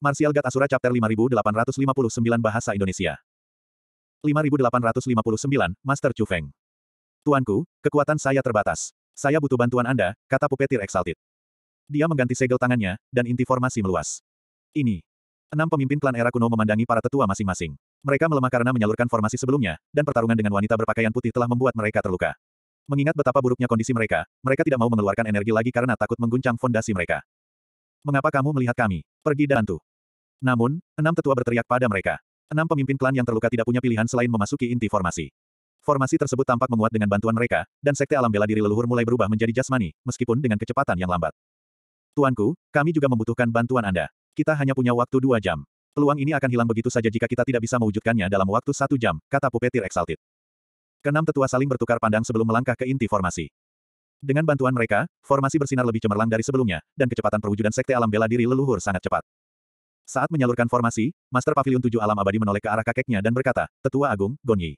Martial God Asura Chapter 5859 Bahasa Indonesia 5859, Master Chu Feng. Tuanku, kekuatan saya terbatas. Saya butuh bantuan Anda, kata pupetir Exalted. Dia mengganti segel tangannya, dan inti formasi meluas. Ini. Enam pemimpin klan era kuno memandangi para tetua masing-masing. Mereka melemah karena menyalurkan formasi sebelumnya, dan pertarungan dengan wanita berpakaian putih telah membuat mereka terluka. Mengingat betapa buruknya kondisi mereka, mereka tidak mau mengeluarkan energi lagi karena takut mengguncang fondasi mereka. Mengapa kamu melihat kami? Pergi dan bantu. Namun, enam tetua berteriak pada mereka. Enam pemimpin klan yang terluka tidak punya pilihan selain memasuki inti formasi. Formasi tersebut tampak menguat dengan bantuan mereka, dan sekte alam bela diri leluhur mulai berubah menjadi jasmani, meskipun dengan kecepatan yang lambat. Tuanku, kami juga membutuhkan bantuan Anda. Kita hanya punya waktu dua jam. Peluang ini akan hilang begitu saja jika kita tidak bisa mewujudkannya dalam waktu satu jam, kata pupetir Exalted. Kenam tetua saling bertukar pandang sebelum melangkah ke inti formasi. Dengan bantuan mereka, formasi bersinar lebih cemerlang dari sebelumnya, dan kecepatan perwujudan sekte alam bela diri leluhur sangat cepat. Saat menyalurkan formasi, Master Pavilion Tujuh Alam Abadi menoleh ke arah kakeknya dan berkata, Tetua Agung, Gonyi.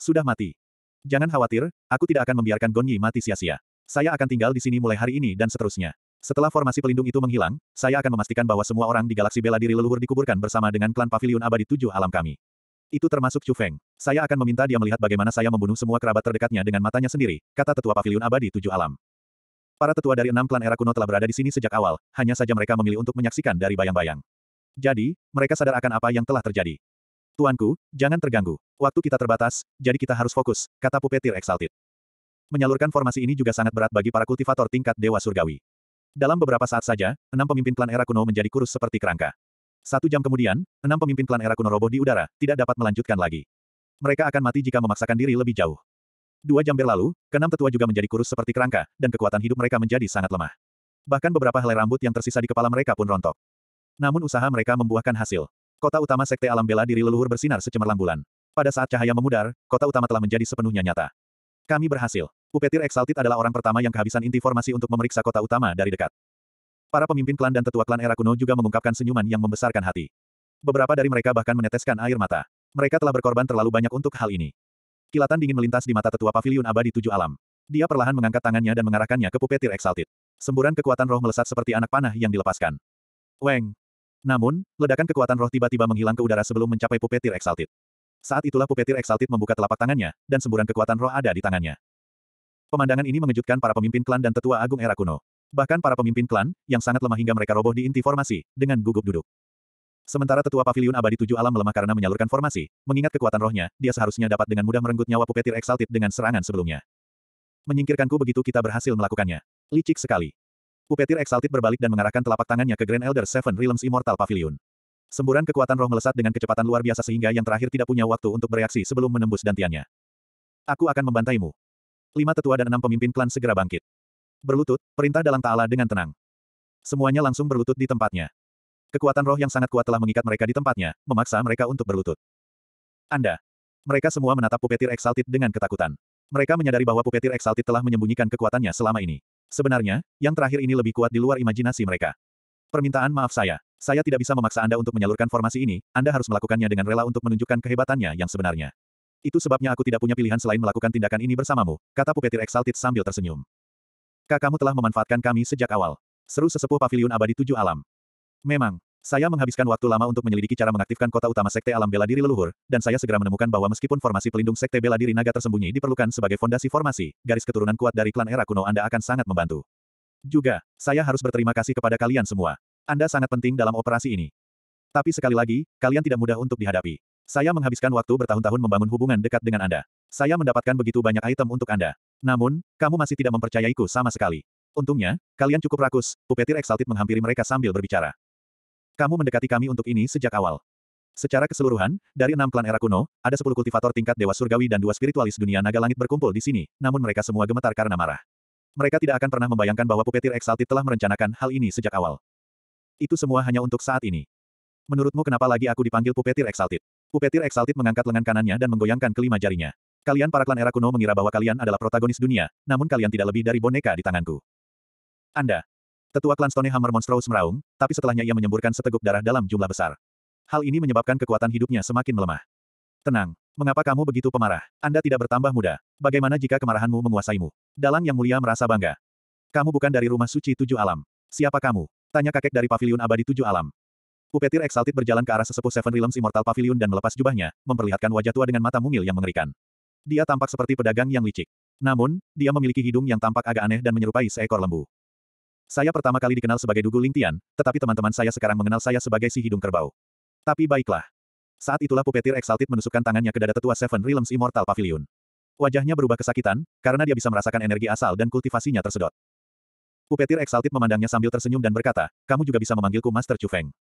Sudah mati. Jangan khawatir, aku tidak akan membiarkan Gonyi mati sia-sia. Saya akan tinggal di sini mulai hari ini dan seterusnya. Setelah formasi pelindung itu menghilang, saya akan memastikan bahwa semua orang di galaksi bela diri leluhur dikuburkan bersama dengan klan Pavilion Abadi Tujuh Alam kami. Itu termasuk Chu Feng. Saya akan meminta dia melihat bagaimana saya membunuh semua kerabat terdekatnya dengan matanya sendiri, kata Tetua Pavilion Abadi Tujuh Alam. Para tetua dari enam klan era kuno telah berada di sini sejak awal, hanya saja mereka memilih untuk menyaksikan dari bayang-bayang. Jadi, mereka sadar akan apa yang telah terjadi. Tuanku, jangan terganggu. Waktu kita terbatas, jadi kita harus fokus, kata pupetir Exalted. Menyalurkan formasi ini juga sangat berat bagi para kultivator tingkat Dewa Surgawi. Dalam beberapa saat saja, enam pemimpin klan era kuno menjadi kurus seperti kerangka. Satu jam kemudian, enam pemimpin klan era kuno roboh di udara, tidak dapat melanjutkan lagi. Mereka akan mati jika memaksakan diri lebih jauh. Dua jam berlalu, keenam tetua juga menjadi kurus seperti kerangka, dan kekuatan hidup mereka menjadi sangat lemah. Bahkan beberapa helai rambut yang tersisa di kepala mereka pun rontok. Namun usaha mereka membuahkan hasil. Kota utama Sekte Alam Bela Diri Leluhur bersinar secemerlang bulan. Pada saat cahaya memudar, kota utama telah menjadi sepenuhnya nyata. Kami berhasil. Upetir Exalted adalah orang pertama yang kehabisan informasi untuk memeriksa kota utama dari dekat. Para pemimpin klan dan tetua klan era kuno juga mengungkapkan senyuman yang membesarkan hati. Beberapa dari mereka bahkan meneteskan air mata. Mereka telah berkorban terlalu banyak untuk hal ini. Kilatan dingin melintas di mata tetua pavilion abadi tujuh alam. Dia perlahan mengangkat tangannya dan mengarahkannya ke Pupetir Exalted. Semburan kekuatan roh melesat seperti anak panah yang dilepaskan. Weng, namun, ledakan kekuatan roh tiba-tiba menghilang ke udara sebelum mencapai pupetir exalted. Saat itulah pupetir exalted membuka telapak tangannya, dan semburan kekuatan roh ada di tangannya. Pemandangan ini mengejutkan para pemimpin klan dan tetua agung era kuno. Bahkan para pemimpin klan, yang sangat lemah hingga mereka roboh di inti formasi, dengan gugup duduk. Sementara tetua pavilion abadi tujuh alam melemah karena menyalurkan formasi, mengingat kekuatan rohnya, dia seharusnya dapat dengan mudah merenggut nyawa pupetir exalted dengan serangan sebelumnya. Menyingkirkanku begitu kita berhasil melakukannya. Licik sekali. Upetir Exalted berbalik dan mengarahkan telapak tangannya ke Grand Elder Seven Realms Immortal Pavilion. Semburan kekuatan roh melesat dengan kecepatan luar biasa sehingga yang terakhir tidak punya waktu untuk bereaksi sebelum menembus dantiannya. Aku akan membantaimu. Lima tetua dan enam pemimpin klan segera bangkit. Berlutut, perintah dalam ta'ala dengan tenang. Semuanya langsung berlutut di tempatnya. Kekuatan roh yang sangat kuat telah mengikat mereka di tempatnya, memaksa mereka untuk berlutut. Anda. Mereka semua menatap Pupetir Exalted dengan ketakutan. Mereka menyadari bahwa Pupetir Exalted telah menyembunyikan kekuatannya selama ini. Sebenarnya, yang terakhir ini lebih kuat di luar imajinasi mereka. Permintaan maaf saya. Saya tidak bisa memaksa Anda untuk menyalurkan formasi ini, Anda harus melakukannya dengan rela untuk menunjukkan kehebatannya yang sebenarnya. Itu sebabnya aku tidak punya pilihan selain melakukan tindakan ini bersamamu, kata pupetir exalted sambil tersenyum. Kakakmu telah memanfaatkan kami sejak awal. Seru sesepuh pavilion abadi tujuh alam. Memang, saya menghabiskan waktu lama untuk menyelidiki cara mengaktifkan kota utama Sekte Alam Bela Diri Leluhur, dan saya segera menemukan bahwa meskipun formasi pelindung Sekte Bela Diri Naga tersembunyi diperlukan sebagai fondasi formasi, garis keturunan kuat dari klan era kuno Anda akan sangat membantu. Juga, saya harus berterima kasih kepada kalian semua. Anda sangat penting dalam operasi ini. Tapi sekali lagi, kalian tidak mudah untuk dihadapi. Saya menghabiskan waktu bertahun-tahun membangun hubungan dekat dengan Anda. Saya mendapatkan begitu banyak item untuk Anda. Namun, kamu masih tidak mempercayaiku sama sekali. Untungnya, kalian cukup rakus, Pupetir Exalted menghampiri mereka sambil berbicara. Kamu mendekati kami untuk ini sejak awal. Secara keseluruhan, dari enam klan era kuno, ada sepuluh kultivator tingkat dewa surgawi dan dua spiritualis dunia naga langit berkumpul di sini, namun mereka semua gemetar karena marah. Mereka tidak akan pernah membayangkan bahwa Pupetir Exalted telah merencanakan hal ini sejak awal. Itu semua hanya untuk saat ini. Menurutmu kenapa lagi aku dipanggil Pupetir Exalted? Pupetir Exalted mengangkat lengan kanannya dan menggoyangkan kelima jarinya. Kalian para klan era kuno mengira bahwa kalian adalah protagonis dunia, namun kalian tidak lebih dari boneka di tanganku. Anda, Tetua klan Stone Hammer Monstrous meraung, tapi setelahnya ia menyemburkan seteguk darah dalam jumlah besar. Hal ini menyebabkan kekuatan hidupnya semakin melemah. Tenang, mengapa kamu begitu pemarah? Anda tidak bertambah muda. Bagaimana jika kemarahanmu menguasaimu? Dalang yang mulia merasa bangga. Kamu bukan dari rumah suci tujuh alam. Siapa kamu? Tanya kakek dari pavilion abadi tujuh alam. Pupetir Exalted berjalan ke arah sesepuh Seven Realms Immortal Pavilion dan melepas jubahnya, memperlihatkan wajah tua dengan mata mungil yang mengerikan. Dia tampak seperti pedagang yang licik. Namun, dia memiliki hidung yang tampak agak aneh dan menyerupai seekor lembu. Saya pertama kali dikenal sebagai Dugu Lingtian, tetapi teman-teman saya sekarang mengenal saya sebagai si hidung kerbau. Tapi baiklah. Saat itulah pupetir Exalted menusukkan tangannya ke dada tetua Seven Realms Immortal Pavilion. Wajahnya berubah kesakitan, karena dia bisa merasakan energi asal dan kultivasinya tersedot. Pupetir Exalted memandangnya sambil tersenyum dan berkata, kamu juga bisa memanggilku Master Chu Feng.